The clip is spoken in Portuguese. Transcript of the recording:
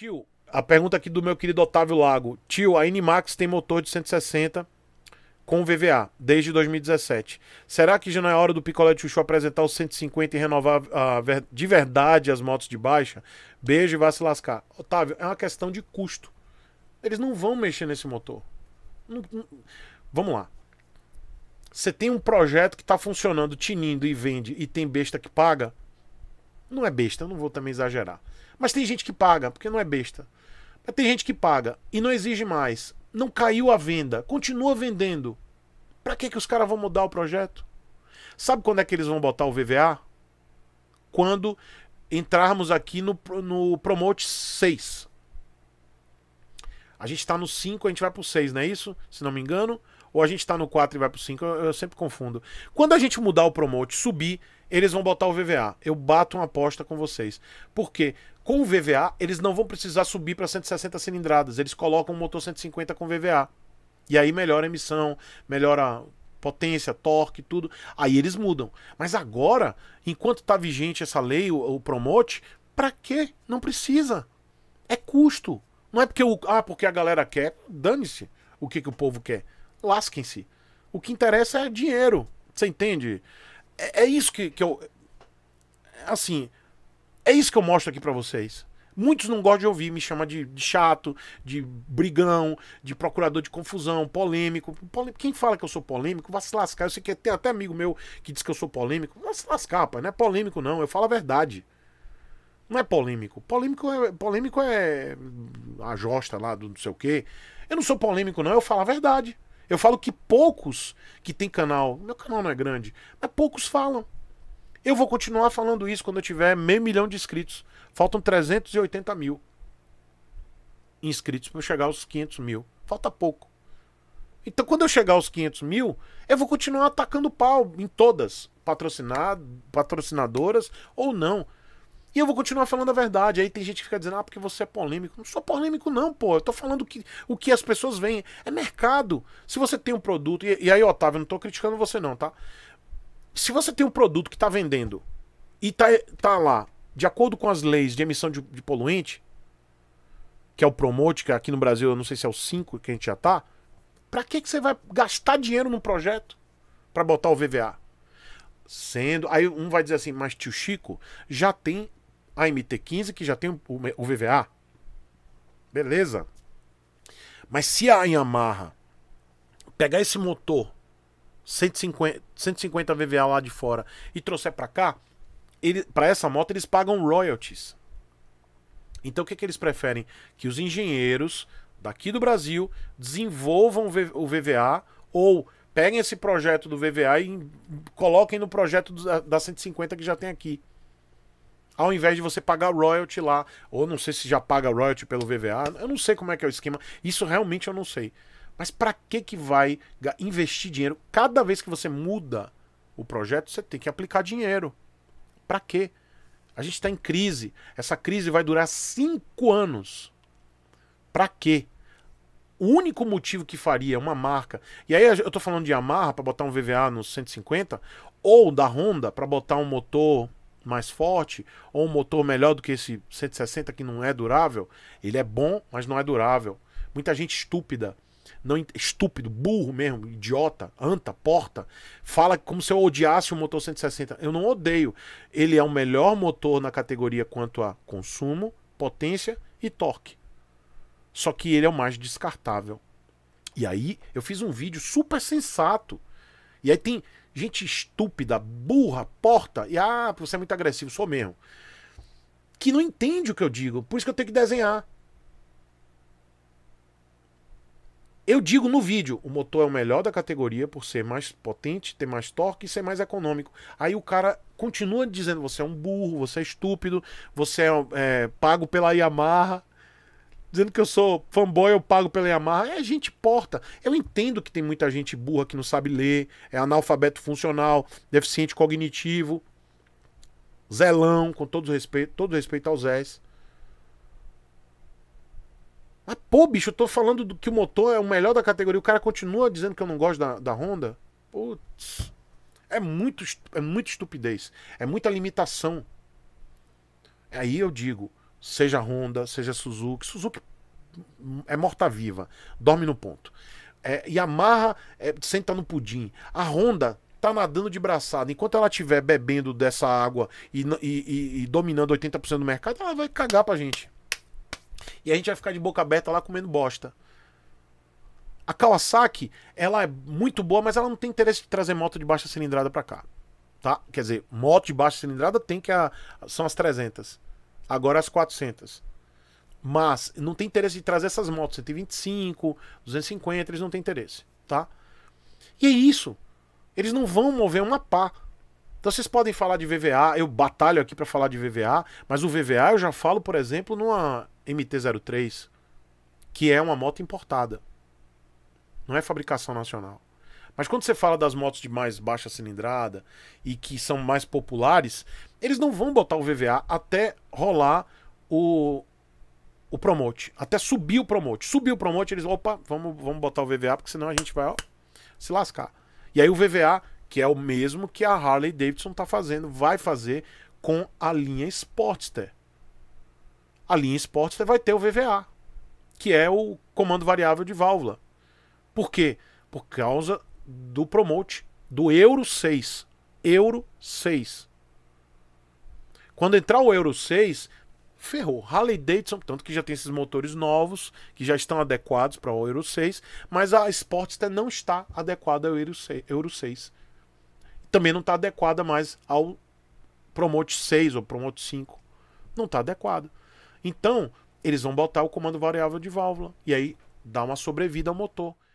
Tio, a pergunta aqui do meu querido Otávio Lago. Tio, a Inimax tem motor de 160 com VVA desde 2017. Será que já não é hora do Picolé de Chuchu apresentar os 150 e renovar a, ah, de verdade as motos de baixa? Beijo e vá se lascar. Otávio, é uma questão de custo. Eles não vão mexer nesse motor. Não, não... Vamos lá. Você tem um projeto que está funcionando, tinindo e vende, e tem besta que paga não é besta, eu não vou também exagerar. Mas tem gente que paga, porque não é besta. Mas tem gente que paga e não exige mais. Não caiu a venda, continua vendendo. Para que, que os caras vão mudar o projeto? Sabe quando é que eles vão botar o VVA? Quando entrarmos aqui no, no Promote 6. A gente está no 5, a gente vai para o 6, não é isso? Se não me engano ou a gente tá no 4 e vai pro 5, eu, eu sempre confundo. Quando a gente mudar o promote, subir, eles vão botar o VVA. Eu bato uma aposta com vocês. Porque com o VVA, eles não vão precisar subir para 160 cilindradas. Eles colocam um motor 150 com VVA. E aí melhora a emissão, melhora potência, torque, tudo. Aí eles mudam. Mas agora, enquanto tá vigente essa lei, o, o promote, para quê? Não precisa. É custo. Não é porque o ah, porque a galera quer, dane-se o que, que o povo quer lasquem-se. O que interessa é dinheiro. Você entende? É, é isso que, que eu. Assim. É isso que eu mostro aqui para vocês. Muitos não gostam de ouvir, me chama de, de, chato, de brigão, de procurador de confusão, polêmico. Quem fala que eu sou polêmico vai se lascar. Eu sei que tem até amigo meu que diz que eu sou polêmico. Vai se lascar, pai. Não é polêmico, não. Eu falo a verdade. Não é polêmico. Polêmico é, polêmico é a josta lá do não sei o quê. Eu não sou polêmico, não. Eu falo a verdade. Eu falo que poucos que tem canal, meu canal não é grande, mas poucos falam. Eu vou continuar falando isso quando eu tiver meio milhão de inscritos. Faltam 380 mil inscritos para eu chegar aos 500 mil. Falta pouco. Então, quando eu chegar aos 500 mil, eu vou continuar atacando pau em todas, patrocinado, patrocinadoras ou não. E eu vou continuar falando a verdade. Aí tem gente que fica dizendo, ah, porque você é polêmico. Não sou polêmico, não, pô. Eu tô falando que, o que as pessoas veem. É mercado. Se você tem um produto. E, e aí, Otávio, eu não tô criticando você, não, tá? Se você tem um produto que tá vendendo e tá, tá lá, de acordo com as leis de emissão de, de poluente, que é o Promote, que aqui no Brasil eu não sei se é o 5 que a gente já tá. Pra que, que você vai gastar dinheiro num projeto para botar o VVA? Sendo. Aí um vai dizer assim, mas tio Chico já tem a MT-15, que já tem o VVA. Beleza. Mas se a Yamaha pegar esse motor 150, 150 VVA lá de fora e trouxer para cá, para essa moto eles pagam royalties. Então o que, que eles preferem? Que os engenheiros daqui do Brasil desenvolvam o VVA ou peguem esse projeto do VVA e coloquem no projeto da 150 que já tem aqui ao invés de você pagar royalty lá, ou não sei se já paga royalty pelo VVA, eu não sei como é que é o esquema, isso realmente eu não sei. Mas para que que vai investir dinheiro? Cada vez que você muda o projeto, você tem que aplicar dinheiro. Para quê? A gente está em crise. Essa crise vai durar cinco anos. Para quê? O único motivo que faria uma marca. E aí eu estou falando de Yamaha para botar um VVA no 150 ou da Honda para botar um motor mais forte ou um motor melhor do que esse 160 que não é durável, ele é bom, mas não é durável. Muita gente estúpida, não estúpido, burro mesmo, idiota, anta, porta, fala como se eu odiasse o motor 160. Eu não odeio. Ele é o melhor motor na categoria quanto a consumo, potência e torque. Só que ele é o mais descartável. E aí eu fiz um vídeo super sensato. E aí tem gente estúpida, burra, porta, e ah, você é muito agressivo, sou mesmo. Que não entende o que eu digo, por isso que eu tenho que desenhar. Eu digo no vídeo, o motor é o melhor da categoria por ser mais potente, ter mais torque e ser mais econômico. Aí o cara continua dizendo, você é um burro, você é estúpido, você é, é pago pela Yamaha dizendo que eu sou fanboy, eu pago pela Yamaha. É gente porta. Eu entendo que tem muita gente burra que não sabe ler, é analfabeto funcional, deficiente cognitivo, zelão, com todo o respeito, todo o respeito aos Zés. Mas, pô, bicho, eu tô falando do que o motor é o melhor da categoria. O cara continua dizendo que eu não gosto da, da Honda. Putz. É, muito, é muita estupidez. É muita limitação. Aí eu digo, seja Honda, seja Suzuki. Suzuki é morta-viva, dorme no ponto. É, Yamaha é, senta no pudim. A Honda tá nadando de braçada. Enquanto ela estiver bebendo dessa água e, e, e, e dominando 80% do mercado, ela vai cagar pra gente. E a gente vai ficar de boca aberta lá comendo bosta. A Kawasaki, ela é muito boa, mas ela não tem interesse de trazer moto de baixa cilindrada para cá. Tá? Quer dizer, moto de baixa cilindrada tem que a, são as 300 agora as 400. Mas não tem interesse de trazer essas motos 125, 250, eles não têm interesse, tá? E é isso. Eles não vão mover uma pá. Então vocês podem falar de VVA, eu batalho aqui para falar de VVA, mas o VVA eu já falo, por exemplo, numa MT-03, que é uma moto importada. Não é fabricação nacional. Mas quando você fala das motos de mais baixa cilindrada e que são mais populares, eles não vão botar o VVA até rolar o, o promote, até subir o promote. Subir o promote, eles, opa, vamos, vamos botar o VVA, porque senão a gente vai ó, se lascar. E aí o VVA, que é o mesmo que a Harley Davidson está fazendo, vai fazer com a linha Sportster. A linha Sportster vai ter o VVA, que é o comando variável de válvula. Por quê? Por causa do promote do Euro 6. Euro 6. Quando entrar o Euro 6, ferrou. Harley Davidson, tanto que já tem esses motores novos, que já estão adequados para o Euro 6, mas a Sportster não está adequada ao Euro 6. Também não está adequada mais ao Promote 6 ou Promote 5. Não está adequado. Então, eles vão botar o comando variável de válvula e aí dá uma sobrevida ao motor.